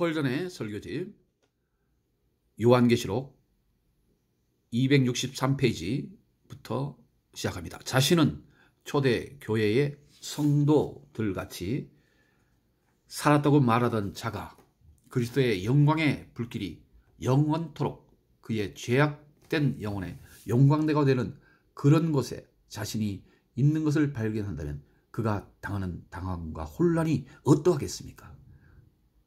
스펄전의 설교집 요한계시록 263페이지부터 시작합니다. 자신은 초대 교회의 성도들 같이 살았다고 말하던 자가 그리스도의 영광의 불길이 영원토록 그의 죄악된 영혼의 영광대가 되는 그런 곳에 자신이 있는 것을 발견한다면 그가 당하는 당황과 혼란이 어떠하겠습니까?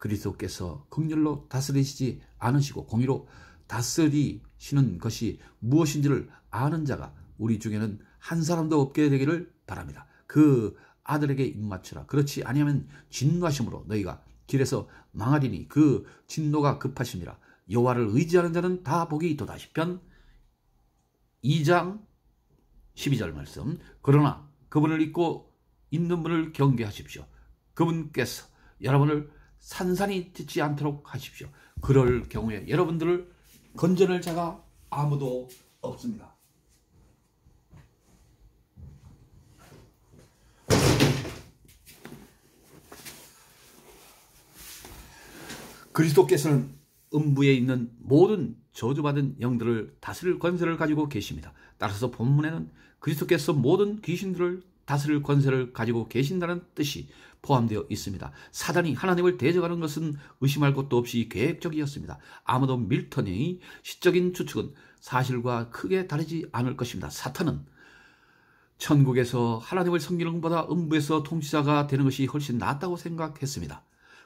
그리스도께서 극렬로 다스리시지 않으시고 공의로 다스리시는 것이 무엇인지를 아는 자가 우리 중에는 한 사람도 없게 되기를 바랍니다. 그 아들에게 입맞추라. 그렇지 아니하면 진노하심으로 너희가 길에서 망하리니 그 진노가 급하심이라. 여호와를 의지하는 자는 다 복이 있도다. 시편 2장 12절 말씀. 그러나 그분을 잊고 있는 분을 경계하십시오. 그분께서 여러분을 산산이 듣지 않도록 하십시오. 그럴 경우에 여러분들을 건전할 자가 아무도 없습니다. 그리스도께서는 음부에 있는 모든 저주받은 영들을 다스릴 권세를 가지고 계십니다. 따라서 본문에는 그리스도께서 모든 귀신들을 다스릴 권세를 가지고 계신다는 뜻이 포함되어 있습니다. 사단이 하나님을 대적하는 것은 의심할 것도 없이 계획적이었습니다. 아무도 밀턴의 시적인 추측은 사실과 크게 다르지 않을 것입니다. 사탄은 천국에서 하나님을 섬기는 것보다 음부에서 통치자가 되는 것이 훨씬 낫다고 생각했습니다.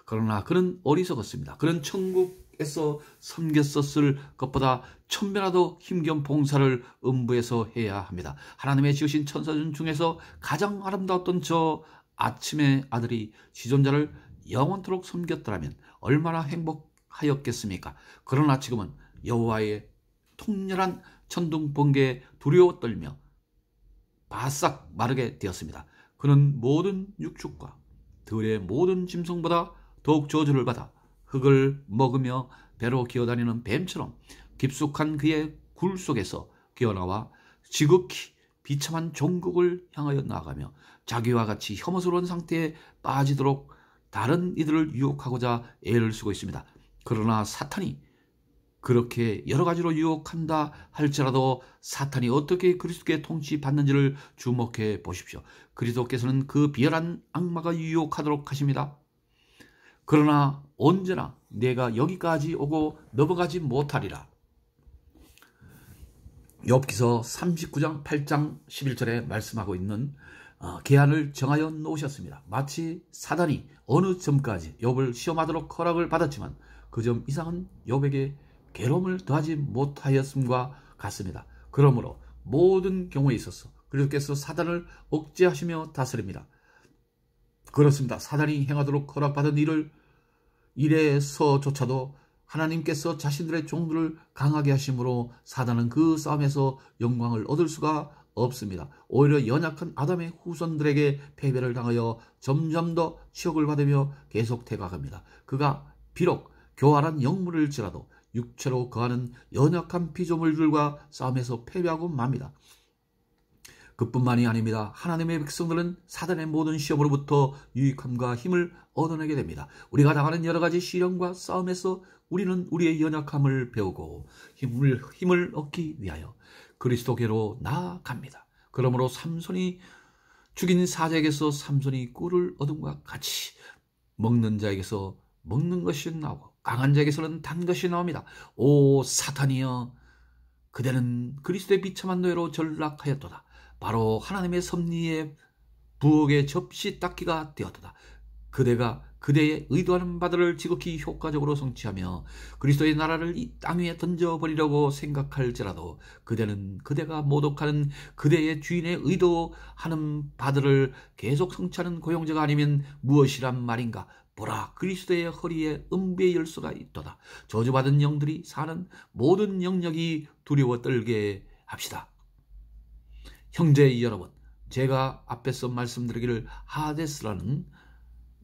그러나 그는 어리석었습니다. 그는 천국에서 섬겼었을 것보다 천배라도 힘겨운 봉사를 음부해서 해야 합니다. 하나님의 지으신 천사준 중에서 가장 아름다웠던 저 아침의 아들이 지존자를 영원토록 섬겼더라면 얼마나 행복하였겠습니까? 그러나 지금은 여호와의 통렬한 천둥 번개에 두려워 떨며 바싹 마르게 되었습니다. 그는 모든 육축과 들의 모든 짐승보다 더욱 저주를 받아 흙을 먹으며 배로 기어다니는 뱀처럼 깊숙한 그의 굴 속에서 기어나와 지극히 비참한 종국을 향하여 나아가며 자기와 같이 혐오스러운 상태에 빠지도록 다른 이들을 유혹하고자 애를 쓰고 있습니다. 그러나 사탄이 그렇게 여러 가지로 유혹한다 할지라도 사탄이 어떻게 그리스도께 통치받는지를 주목해 보십시오. 그리스도께서는 그 비열한 악마가 유혹하도록 하십니다. 그러나 언제나 내가 여기까지 오고 넘어가지 못하리라. 엽기서 39장 8장 11절에 말씀하고 있는 어, 계한을 정하여 놓으셨습니다. 마치 사단이 어느 점까지 욥을 시험하도록 허락을 받았지만 그 점 이상은 욥에게 괴로움을 더하지 못하였음과 같습니다. 그러므로 모든 경우에 있어서 그리스께서 사단을 억제하시며 다스립니다. 그렇습니다. 사단이 행하도록 허락받은 일을 이래서조차도 하나님께서 자신들의 종들을 강하게 하심으로 사단은 그 싸움에서 영광을 얻을 수가 없습니다. 오히려 연약한 아담의 후손들에게 패배를 당하여 점점 더 치욕을 받으며 계속 퇴각합니다 그가 비록 교활한 영물일지라도 육체로 거하는 연약한 피조물들과 싸움에서 패배하고 맙니다. 그뿐만이 아닙니다. 하나님의 백성들은 사단의 모든 시험으로부터 유익함과 힘을 얻어내게 됩니다. 우리가 당하는 여러 가지 시련과 싸움에서 우리는 우리의 연약함을 배우고 힘을, 힘을 얻기 위하여 그리스도계로 나아갑니다. 그러므로 삼손이 죽인 사자에게서 삼손이 꿀을 얻음과 같이 먹는 자에게서 먹는 것이 나오고 강한 자에게서는 단 것이 나옵니다. 오 사탄이여 그대는 그리스도의 비참한 노예로 전락하였도다. 바로 하나님의 섭리의 부엌의 접시 닦기가 되었다. 그대가 그대의 의도하는 바들을 지극히 효과적으로 성취하며 그리스도의 나라를 이 땅 위에 던져버리려고 생각할지라도 그대는 그대가 모독하는 그대의 주인의 의도하는 바들을 계속 성취하는 고용자가 아니면 무엇이란 말인가 보라 그리스도의 허리에 음비의 열쇠가 있도다 저주받은 영들이 사는 모든 영역이 두려워 떨게 합시다 형제 여러분, 제가 앞에서 말씀드리기를 하데스라는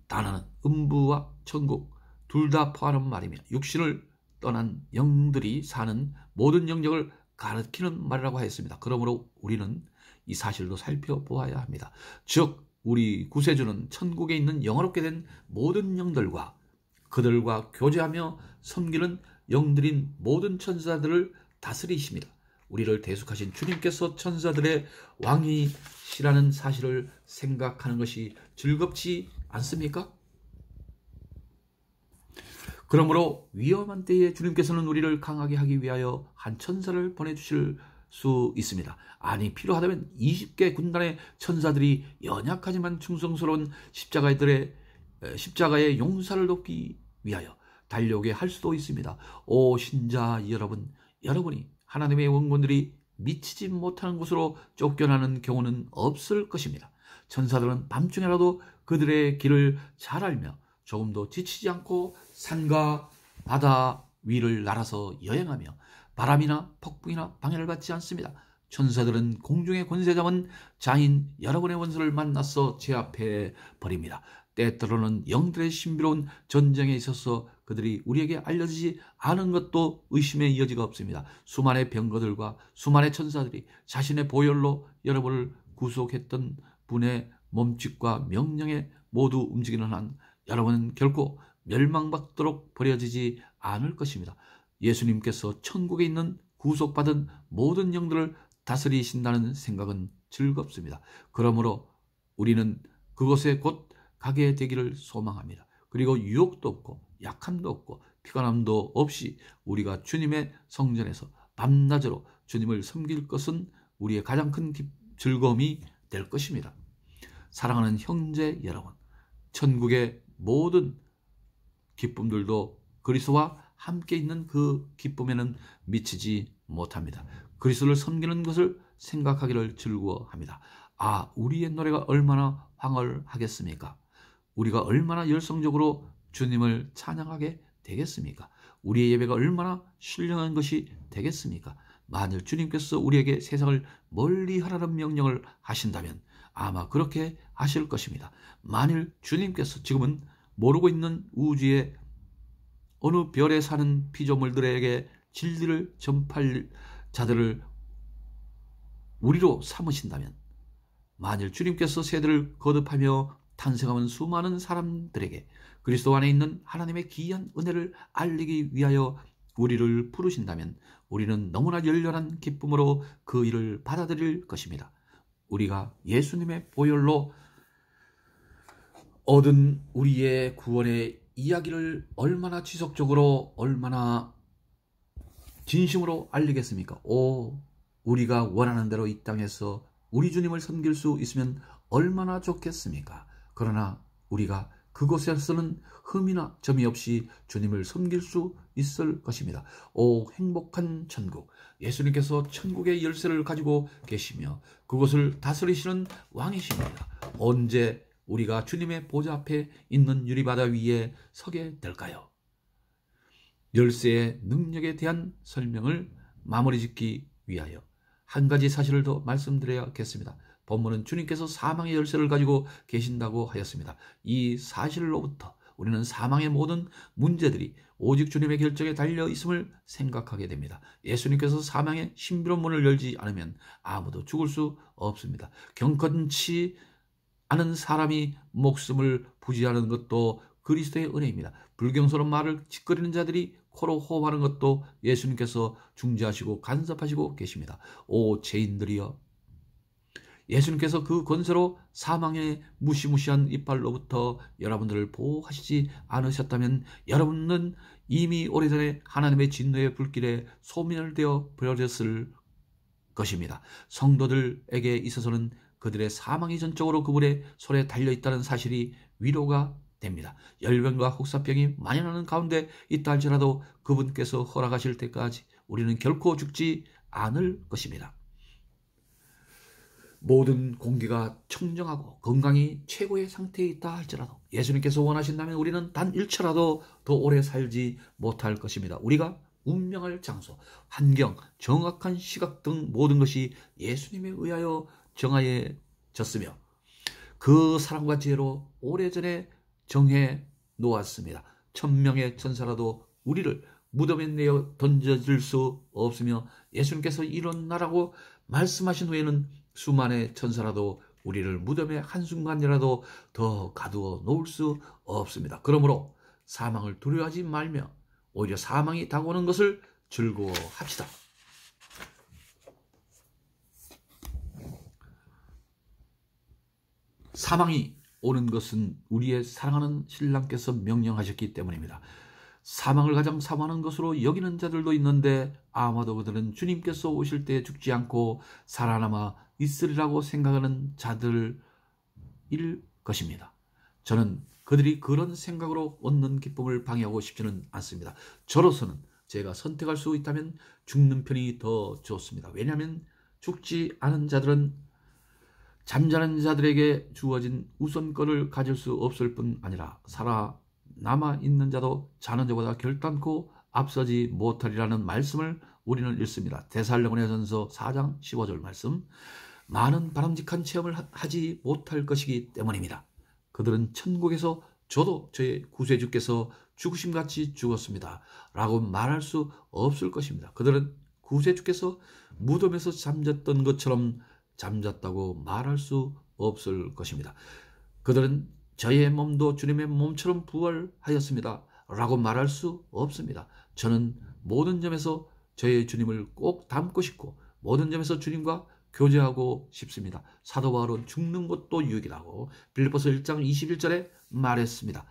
단어는 음부와 천국 둘 다 포함하는 말이며 육신을 떠난 영들이 사는 모든 영역을 가르키는 말이라고 하였습니다. 그러므로 우리는 이 사실도 살펴보아야 합니다. 즉 우리 구세주는 천국에 있는 영화롭게 된 모든 영들과 그들과 교제하며 섬기는 영들인 모든 천사들을 다스리십니다. 우리를 대속하신 주님께서 천사들의 왕이시라는 사실을 생각하는 것이 즐겁지 않습니까? 그러므로 위험한 때에 주님께서는 우리를 강하게 하기 위하여 한 천사를 보내주실 수 있습니다. 아니 필요하다면 20개 군단의 천사들이 연약하지만 충성스러운 십자가들의 십자가의 용사를 돕기 위하여 달려오게 할 수도 있습니다. 오 신자 여러분, 여러분이 하나님의 원군들이 미치지 못하는 곳으로 쫓겨나는 경우는 없을 것입니다. 천사들은 밤중에라도 그들의 길을 잘 알며 조금도 지치지 않고 산과 바다 위를 날아서 여행하며 바람이나 폭풍이나 방해를 받지 않습니다. 천사들은 공중의 권세 잡은 장인 여러분의 원수를 만나서 제압해 버립니다. 때때로는 영들의 신비로운 전쟁에 있어서 그들이 우리에게 알려주지 않은 것도 의심의 여지가 없습니다. 수많은 병거들과 수많은 천사들이 자신의 보혈로 여러분을 구속했던 분의 몸짓과 명령에 모두 움직이는 한 여러분은 결코 멸망받도록 버려지지 않을 것입니다. 예수님께서 천국에 있는 구속받은 모든 영들을 다스리신다는 생각은 즐겁습니다. 그러므로 우리는 그곳에 곧 가게 되기를 소망합니다. 그리고 유혹도 없고 약함도 없고 피곤함도 없이 우리가 주님의 성전에서 밤낮으로 주님을 섬길 것은 우리의 가장 큰 즐거움이 될 것입니다. 사랑하는 형제 여러분, 천국의 모든 기쁨들도 그리스도와 함께 있는 그 기쁨에는 미치지 못합니다. 그리스도를 섬기는 것을 생각하기를 즐거워합니다. 아, 우리의 노래가 얼마나 황홀하겠습니까? 우리가 얼마나 열성적으로 주님을 찬양하게 되겠습니까? 우리의 예배가 얼마나 신령한 것이 되겠습니까? 만일 주님께서 우리에게 세상을 멀리 하라는 명령을 하신다면 아마 그렇게 하실 것입니다. 만일 주님께서 지금은 모르고 있는 우주의 어느 별에 사는 피조물들에게 진리를 전파할 자들을 우리로 삼으신다면 만일 주님께서 세대를 거듭하며 탄생하는 수많은 사람들에게 그리스도 안에 있는 하나님의 귀한 은혜를 알리기 위하여 우리를 부르신다면 우리는 너무나 열렬한 기쁨으로 그 일을 받아들일 것입니다. 우리가 예수님의 보혈로 얻은 우리의 구원의 이야기를 얼마나 지속적으로 얼마나 진심으로 알리겠습니까? 오, 우리가 원하는 대로 이 땅에서 우리 주님을 섬길 수 있으면 얼마나 좋겠습니까? 그러나 우리가 그곳에서는 흠이나 점이 없이 주님을 섬길 수 있을 것입니다. 오 행복한 천국. 예수님께서 천국의 열쇠를 가지고 계시며 그곳을 다스리시는 왕이십니다. 언제 우리가 주님의 보좌 앞에 있는 유리바다 위에 서게 될까요? 열쇠의 능력에 대한 설명을 마무리 짓기 위하여 한 가지 사실을 더 말씀드려야겠습니다. 법문은 주님께서 사망의 열쇠를 가지고 계신다고 하였습니다. 이 사실로부터 우리는 사망의 모든 문제들이 오직 주님의 결정에 달려 있음을 생각하게 됩니다. 예수님께서 사망의 신비로운 문을 열지 않으면 아무도 죽을 수 없습니다. 경건치 않은 사람이 목숨을 부지하는 것도 그리스도의 은혜입니다. 불경스러운 말을 짓거리는 자들이 코로 호흡하는 것도 예수님께서 중재하시고 간섭하시고 계십니다. 오 죄인들이여 예수님께서 그 권세로 사망의 무시무시한 이빨로부터 여러분들을 보호하시지 않으셨다면 여러분은 이미 오래전에 하나님의 진노의 불길에 소멸되어 버려졌을 것입니다. 성도들에게 있어서는 그들의 사망이 전적으로 그분의 손에 달려있다는 사실이 위로가 됩니다. 열병과 혹사병이 만연하는 가운데 있다 할지라도 그분께서 허락하실 때까지 우리는 결코 죽지 않을 것입니다. 모든 공기가 청정하고 건강이 최고의 상태에 있다 할지라도 예수님께서 원하신다면 우리는 단 1초라도 더 오래 살지 못할 것입니다. 우리가 운명할 장소, 환경, 정확한 시각 등 모든 것이 예수님에 의하여 정하여졌으며 그 사랑과 지혜로 오래전에 정해 놓았습니다. 천명의 천사라도 우리를 무덤에 내어 던져질 수 없으며 예수님께서 일어나라고 말씀하신 후에는 수만의 천사라도 우리를 무덤의 한순간이라도 더 가두어 놓을 수 없습니다. 그러므로 사망을 두려워하지 말며 오히려 사망이 다가오는 것을 즐거워합시다. 사망이 오는 것은 우리의 사랑하는 신랑께서 명령하셨기 때문입니다. 사망을 가장 사모하는 것으로 여기는 자들도 있는데 아마도 그들은 주님께서 오실 때 죽지 않고 살아남아 있으리라고 생각하는 자들일 것입니다. 저는 그들이 그런 생각으로 얻는 기쁨을 방해하고 싶지는 않습니다. 저로서는 제가 선택할 수 있다면 죽는 편이 더 좋습니다. 왜냐하면 죽지 않은 자들은 잠자는 자들에게 주어진 우선권을 가질 수 없을 뿐 아니라 살아 남아 있는 자도 자는 자보다 결단코 앞서지 못하리라는 말씀을 우리는 읽습니다. 대살로군의 전서 4장 15절 말씀. 많은 바람직한 체험을 하지 못할 것이기 때문입니다. 그들은 천국에서 저도 저의 구세주께서 죽으심같이 죽었습니다. 라고 말할 수 없을 것입니다. 그들은 구세주께서 무덤에서 잠잤던 것처럼 잠잤다고 말할 수 없을 것입니다. 그들은 저의 몸도 주님의 몸처럼 부활하였습니다. 라고 말할 수 없습니다. 저는 모든 점에서 저의 주님을 꼭 닮고 싶고 모든 점에서 주님과 교제하고 싶습니다. 사도 바울은 죽는 것도 유익이라고 빌리포스 1장 21절에 말했습니다.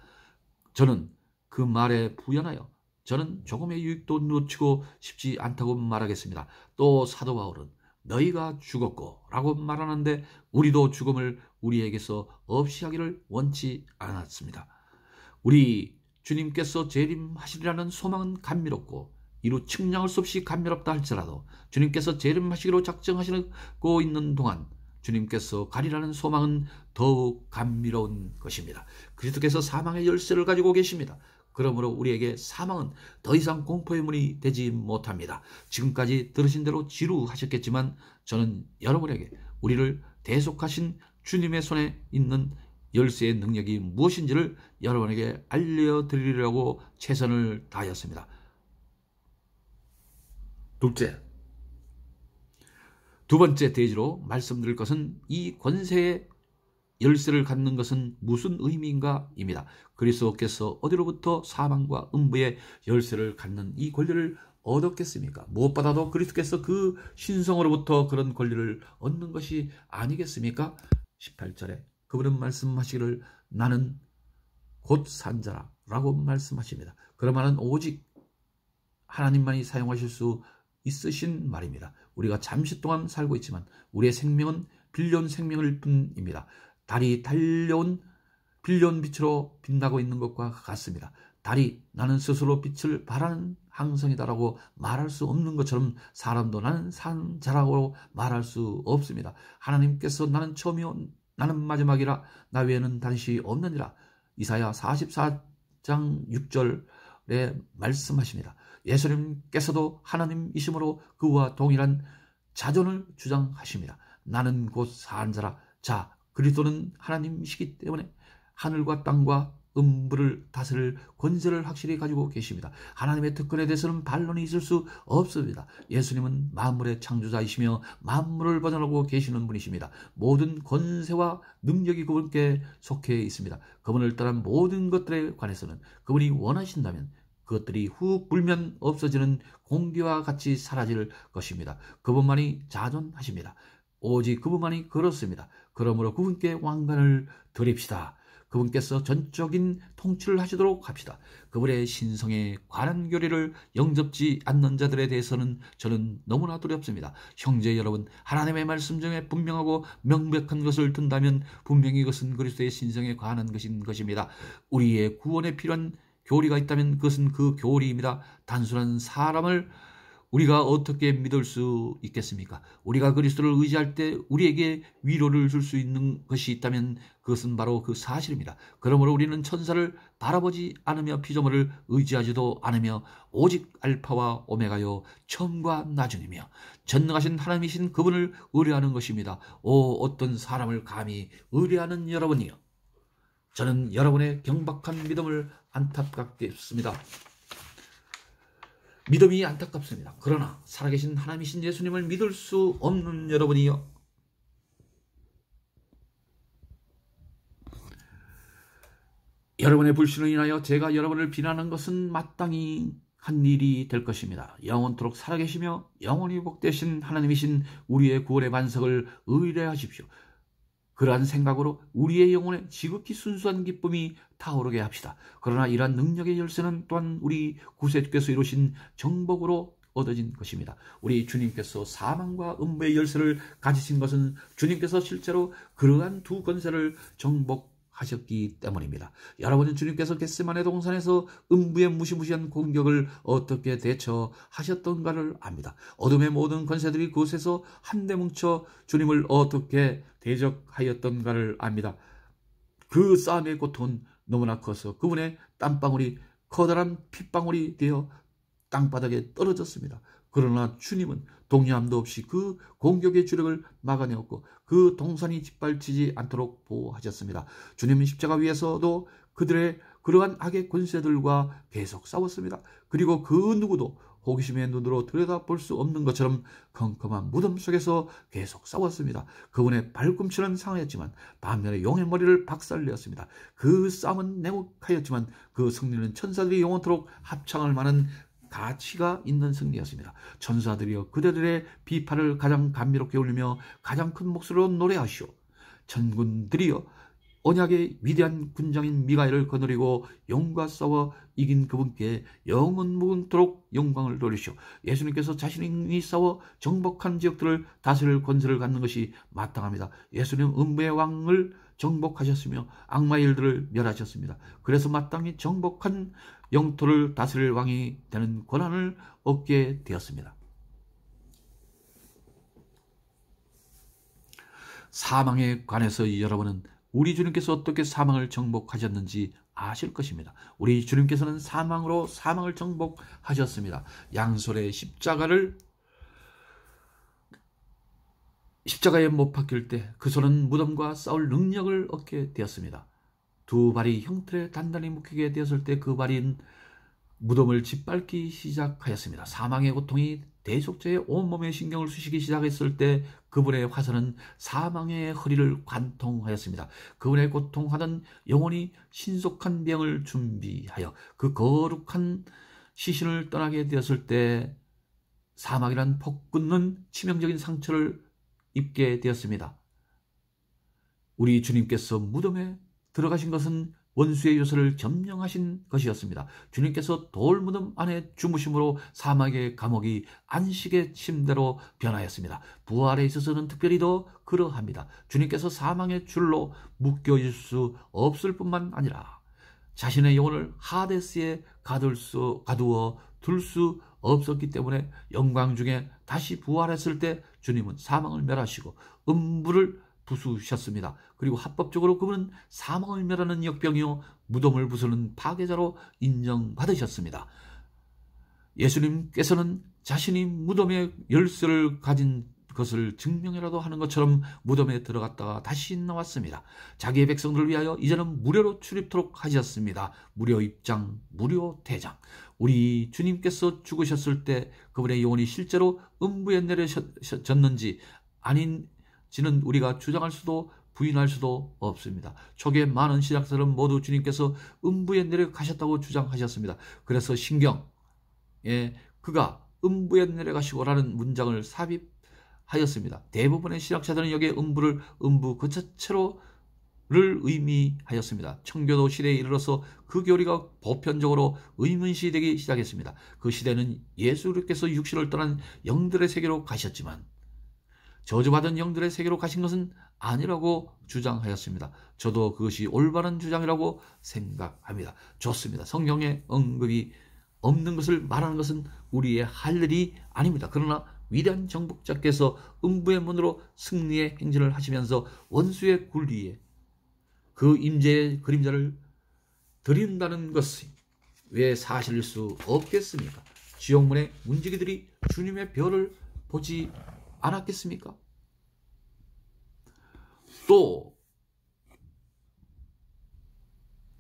저는 그 말에 부연하여 저는 조금의 유익도 놓치고 싶지 않다고 말하겠습니다. 또 사도 바울은 너희가 죽었고 라고 말하는데 우리도 죽음을 우리에게서 없이하기를 원치 않았습니다. 우리 주님께서 재림하시리라는 소망은 감미롭고 이루 측량할 수 없이 감미롭다 할지라도 주님께서 재림하시기로 작정하시고 있는 동안 주님께서 가리라는 소망은 더욱 감미로운 것입니다. 그리스도께서 사망의 열쇠를 가지고 계십니다. 그러므로 우리에게 사망은 더 이상 공포의 문이 되지 못합니다. 지금까지 들으신 대로 지루하셨겠지만 저는 여러분에게 우리를 대속하신 주님의 손에 있는 열쇠의 능력이 무엇인지를 여러분에게 알려드리려고 최선을 다하였습니다. 둘째, 두 번째 대지로 말씀드릴 것은 이 권세의 열쇠를 갖는 것은 무슨 의미인가입니다. 그리스도께서 어디로부터 사망과 음부의 열쇠를 갖는 이 권리를 얻었겠습니까? 무엇보다도 그리스도께서 그 신성으로부터 그런 권리를 얻는 것이 아니겠습니까? 18절에 그분은 말씀하시기를 나는 곧 산자라 라고 말씀하십니다. 그러면 오직 하나님만이 사용하실 수 있으신 말입니다. 우리가 잠시 동안 살고 있지만 우리의 생명은 빌려온 생명일 뿐입니다. 달이 달려온 빌려온 빛으로 빛나고 있는 것과 같습니다. 달이 나는 스스로 빛을 발하는 항성이다라고 말할 수 없는 것처럼 사람도 나는 산자라고 말할 수 없습니다. 하나님께서 나는 처음이요 나는 마지막이라 나 외에는 다시 없느니라 이사야 44장 6절에 말씀하십니다. 예수님께서도 하나님이심으로 그와 동일한 자존을 주장하십니다. 나는 곧 산자라 자 그리스도는 하나님이시기 때문에 하늘과 땅과 음부를 다스릴 권세를 확실히 가지고 계십니다. 하나님의 특권에 대해서는 반론이 있을 수 없습니다. 예수님은 만물의 창조자이시며 만물을 보장하고 계시는 분이십니다. 모든 권세와 능력이 그분께 속해 있습니다. 그분을 따른 모든 것들에 관해서는 그분이 원하신다면 그것들이 훅 불면 없어지는 공기와 같이 사라질 것입니다. 그분만이 자존하십니다. 오직 그분만이 그렇습니다. 그러므로 그분께 왕관을 드립시다. 그분께서 전적인 통치를 하시도록 합시다. 그분의 신성에 관한 교리를 영접지 않는 자들에 대해서는 저는 너무나 두렵습니다. 형제 여러분, 하나님의 말씀 중에 분명하고 명백한 것을 든다면 분명히 이것은 그리스도의 신성에 관한 것인 것입니다. 우리의 구원에 필요한 교리가 있다면 그것은 그 교리입니다. 단순한 사람을 우리가 어떻게 믿을 수 있겠습니까? 우리가 그리스도를 의지할 때 우리에게 위로를 줄 수 있는 것이 있다면 그것은 바로 그 사실입니다. 그러므로 우리는 천사를 바라보지 않으며 피조물을 의지하지도 않으며 오직 알파와 오메가요 처음과 나중이며 전능하신 하나님이신 그분을 의뢰하는 것입니다. 오 어떤 사람을 감히 의뢰하는 여러분이요. 저는 여러분의 경박한 믿음을 안타깝게 했습니다. 믿음이 안타깝습니다. 그러나 살아계신 하나님이신 예수님을 믿을 수 없는 여러분이요. 여러분의 불신을 인하여 제가 여러분을 비난하는 것은 마땅히 한 일이 될 것입니다. 영원토록 살아계시며 영원히 복되신 하나님이신 우리의 구원의 반석을 의뢰하십시오. 그러한 생각으로 우리의 영혼에 지극히 순수한 기쁨이 타오르게 합시다. 그러나 이러한 능력의 열쇠는 또한 우리 구세주께서 이루신 정복으로 얻어진 것입니다. 우리 주님께서 사망과 음부의 열쇠를 가지신 것은 주님께서 실제로 그러한 두 권세를 정복 하셨기 때문입니다. 여러분은 주님께서 겟세만의 동산에서 음부의 무시무시한 공격을 어떻게 대처하셨던가를 압니다. 어둠의 모든 권세들이 그곳에서 한데 뭉쳐 주님을 어떻게 대적하였던가를 압니다. 그 싸움의 고통은 너무나 커서 그분의 땀방울이 커다란 핏방울이 되어 땅바닥에 떨어졌습니다. 그러나 주님은 동요함도 없이 그 공격의 주력을 막아내었고 그 동산이 짓밟히지 않도록 보호하셨습니다. 주님은 십자가 위에서도 그들의 그러한 악의 권세들과 계속 싸웠습니다. 그리고 그 누구도 호기심의 눈으로 들여다볼 수 없는 것처럼 컴컴한 무덤 속에서 계속 싸웠습니다. 그분의 발꿈치는 상하였지만 반면에 용의 머리를 박살내었습니다. 그 싸움은 냉혹하였지만 그 승리는 천사들이 영원토록 합창할 만한 가치가 있는 승리였습니다. 천사들이여 그대들의 비판을 가장 감미롭게 울리며 가장 큰 목소리로 노래하시오. 천군들이여 언약의 위대한 군장인 미가엘을 거느리고 영과 싸워 이긴 그분께 영원 무궁토록 영광을 돌리시오. 예수님께서 자신이 싸워 정복한 지역들을 다스릴 권세를 갖는 것이 마땅합니다. 예수님 음부의 왕을 정복하셨으며 악마 일들을 멸하셨습니다. 그래서 마땅히 정복한 영토를 다스릴 왕이 되는 권한을 얻게 되었습니다. 사망에 관해서 여러분은 우리 주님께서 어떻게 사망을 정복하셨는지 아실 것입니다. 우리 주님께서는 사망으로 사망을 정복하셨습니다. 양손의 십자가를 십자가에 못 박힐 때그 손은 무덤과 싸울 능력을 얻게 되었습니다. 두 발이 형틀에 단단히 묶이게 되었을 때 그 발인 무덤을 짓밟기 시작하였습니다. 사망의 고통이 대속죄의 온몸에 신경을 쓰시기 시작했을 때 그분의 화선은 사망의 허리를 관통하였습니다. 그분의 고통하는 영혼이 신속한 병을 준비하여 그 거룩한 시신을 떠나게 되었을 때 사막이란 폭 끊는 치명적인 상처를 입게 되었습니다. 우리 주님께서 무덤에 들어가신 것은 원수의 요새를 점령하신 것이었습니다. 주님께서 돌무덤 안에 주무심으로 사막의 감옥이 안식의 침대로 변하였습니다. 부활에 있어서는 특별히 더 그러합니다. 주님께서 사망의 줄로 묶여 질수 없을 뿐만 아니라 자신의 영혼을 하데스에 가둘 수, 가두어 둘 수 없었기 때문에 영광 중에 다시 부활했을 때 주님은 사망을 멸하시고 음부를 부수셨습니다. 그리고 합법적으로 그분은 사망을 멸하는 역병이요 무덤을 부수는 파괴자로 인정받으셨습니다. 예수님께서는 자신이 무덤의 열쇠를 가진 것을 증명이라도 하는 것처럼 무덤에 들어갔다가 다시 나왔습니다. 자기의 백성들을 위하여 이제는 무료로 출입토록 하셨습니다. 무료 입장, 무료 대장. 우리 주님께서 죽으셨을 때 그분의 영혼이 실제로 음부에 내려졌는지 아닌 지는 우리가 주장할 수도 부인할 수도 없습니다. 초기에 많은 신약서를 모두 주님께서 음부에 내려가셨다고 주장하셨습니다. 그래서 신경에 그가 음부에 내려가시고라는 문장을 삽입하였습니다. 대부분의 신학자들은 여기에 음부를 음부 그 자체로 를 의미하였습니다. 청교도 시대에 이르러서 그 교리가 보편적으로 의문시되기 시작했습니다. 그 시대는 예수께서 육신을 떠난 영들의 세계로 가셨지만 저주받은 영들의 세계로 가신 것은 아니라고 주장하였습니다. 저도 그것이 올바른 주장이라고 생각합니다. 좋습니다. 성경에 언급이 없는 것을 말하는 것은 우리의 할 일이 아닙니다. 그러나 위대한 정복자께서 음부의 문으로 승리의 행진을 하시면서 원수의 굴리에 그 임재의 그림자를 드린다는 것은 왜 사실일 수 없겠습니까? 지옥문의 문지기들이 주님의 별을 보지 않았겠습니까? 또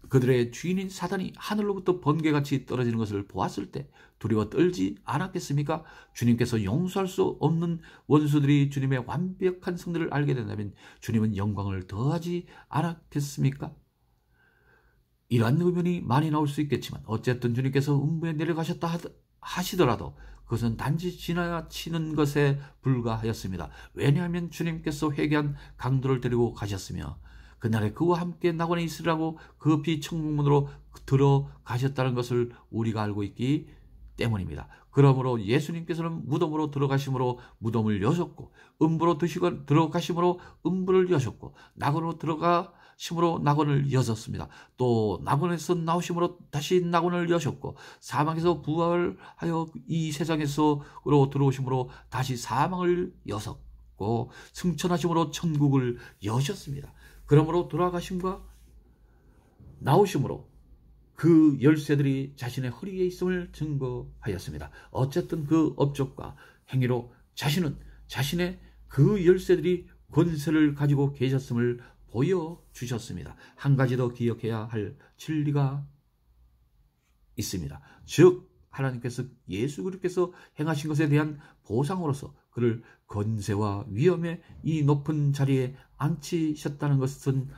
그들의 주인인 사단이 하늘로부터 번개같이 떨어지는 것을 보았을 때 두려워 떨지 않았겠습니까? 주님께서 용서할 수 없는 원수들이 주님의 완벽한 성리를 알게 된다면 주님은 영광을 더하지 않았겠습니까? 이러한 의견이 많이 나올 수 있겠지만 어쨌든 주님께서 음부에 내려가셨다 하시더라도 그것은 단지 지나치는 것에 불과하였습니다. 왜냐하면 주님께서 회개한 강도를 데리고 가셨으며 그날에 그와 함께 낙원에 있으라고 급히 그 천국문으로 들어가셨다는 것을 우리가 알고 있기 때문입니다. 그러므로 예수님께서는 무덤으로 들어가심으로 무덤을 여셨고 음부로 드시고 들어가심으로 음부를 여셨고 낙원으로 들어가 심으로 낙원을 여셨습니다. 또 낙원에서 나오심으로 다시 낙원을 여셨고 사망에서 부활하여 이세상에서 들어오심으로 다시 사망을 여셨고 승천하심으로 천국을 여셨습니다. 그러므로 돌아가심과 나오심으로 그 열쇠들이 자신의 허리에 있음을 증거하였습니다. 어쨌든 그 업적과 행위로 자신은 자신의 그 열쇠들이 권세를 가지고 계셨음을 보여주셨습니다. 한 가지 더 기억해야 할 진리가 있습니다. 즉 하나님께서 예수 그리스께서 행하신 것에 대한 보상으로서 그를 건세와 위엄의 이 높은 자리에 앉히셨다는 것은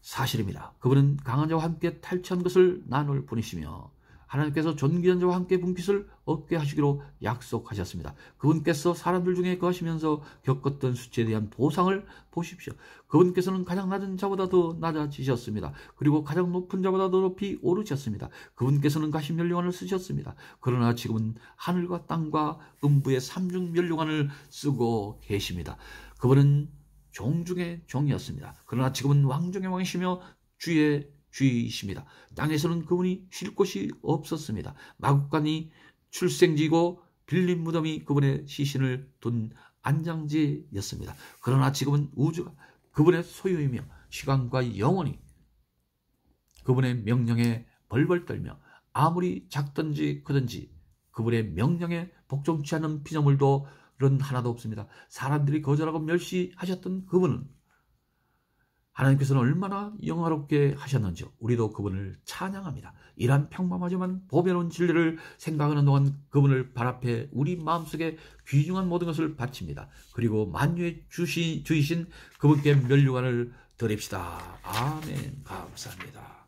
사실입니다. 그분은 강한 자와 함께 탈취한 것을 나눌 분이시며 하나님께서 전기전자와 함께 분깃을 얻게 하시기로 약속하셨습니다. 그분께서 사람들 중에 거하시면서 겪었던 수치에 대한 보상을 보십시오. 그분께서는 가장 낮은 자보다 더 낮아지셨습니다. 그리고 가장 높은 자보다 더 높이 오르셨습니다. 그분께서는 가시멸류관을 쓰셨습니다. 그러나 지금은 하늘과 땅과 음부의 삼중멸류관을 쓰고 계십니다. 그분은 종 중의 종이었습니다. 그러나 지금은 왕 중의 왕이시며 주의 주이십니다. 땅에서는 그분이 쉴 곳이 없었습니다. 마국간이 출생지고 빌린 무덤이 그분의 시신을 둔 안장지였습니다. 그러나 지금은 우주가 그분의 소유이며 시간과 영원히 그분의 명령에 벌벌 떨며 아무리 작든지 크든지 그분의 명령에 복종치 않는 피조물도 는 하나도 없습니다. 사람들이 거절하고 멸시하셨던 그분은 하나님께서는 얼마나 영화롭게 하셨는지 우리도 그분을 찬양합니다. 이러한 평범하지만 보배로운 진리를 생각하는 동안 그분을 바라에 우리 마음속에 귀중한 모든 것을 바칩니다. 그리고 만유의 주시, 주이신 그분께 면류관을 드립시다. 아멘. 감사합니다.